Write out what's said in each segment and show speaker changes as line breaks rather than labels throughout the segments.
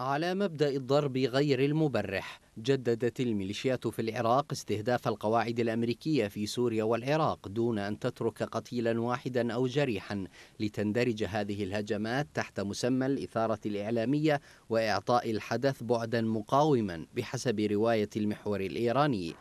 على مبدأ الضرب غير المبرح جددت الميليشيات في العراق استهداف القواعد الأمريكية في سوريا والعراق دون أن تترك قتيلا واحدا أو جريحا لتندرج هذه الهجمات تحت مسمى الإثارة الإعلامية وإعطاء الحدث بعدا مقاوما بحسب رواية المحور الإيراني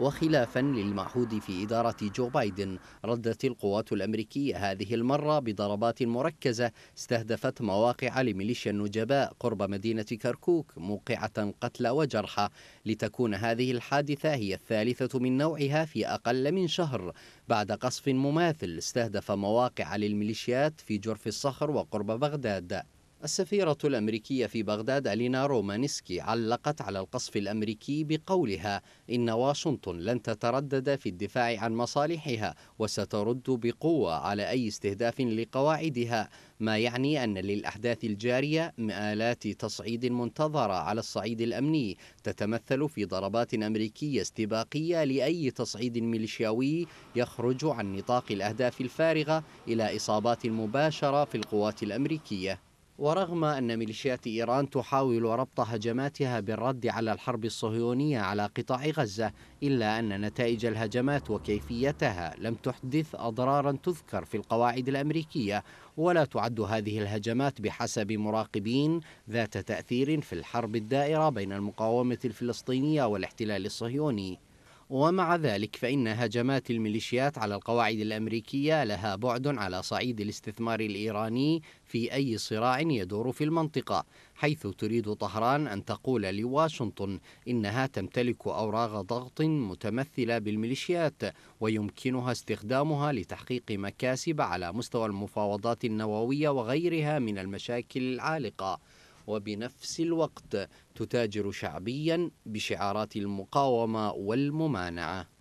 وخلافا للمعهود في إدارة جو بايدن ردت القوات الأمريكية هذه المرة بضربات مركزة استهدفت مواقع لميليشيا النجباء قرب مدينة كركوك موقعة قتلى وجرحى لتكون هذه الحادثة هي الثالثة من نوعها في أقل من شهر بعد قصف مماثل استهدف مواقع للميليشيات في جرف الصخر وقرب بغداد السفيرة الأمريكية في بغداد ألينا رومانسكي علقت على القصف الأمريكي بقولها إن واشنطن لن تتردد في الدفاع عن مصالحها وسترد بقوة على أي استهداف لقواعدها ما يعني أن للأحداث الجارية مآلات تصعيد منتظرة على الصعيد الأمني تتمثل في ضربات أمريكية استباقية لأي تصعيد ميليشياوي يخرج عن نطاق الأهداف الفارغة إلى إصابات مباشرة في القوات الأمريكية ورغم أن ميليشيات إيران تحاول ربط هجماتها بالرد على الحرب الصهيونية على قطاع غزة إلا أن نتائج الهجمات وكيفيتها لم تحدث أضرارا تذكر في القواعد الأمريكية ولا تعد هذه الهجمات بحسب مراقبين ذات تأثير في الحرب الدائرة بين المقاومة الفلسطينية والاحتلال الصهيوني ومع ذلك فإن هجمات الميليشيات على القواعد الأمريكية لها بعد على صعيد الاستثمار الإيراني في أي صراع يدور في المنطقة حيث تريد طهران أن تقول لواشنطن إنها تمتلك أوراق ضغط متمثلة بالميليشيات ويمكنها استخدامها لتحقيق مكاسب على مستوى المفاوضات النووية وغيرها من المشاكل العالقة وبنفس الوقت تتاجر شعبيا بشعارات المقاومة والممانعة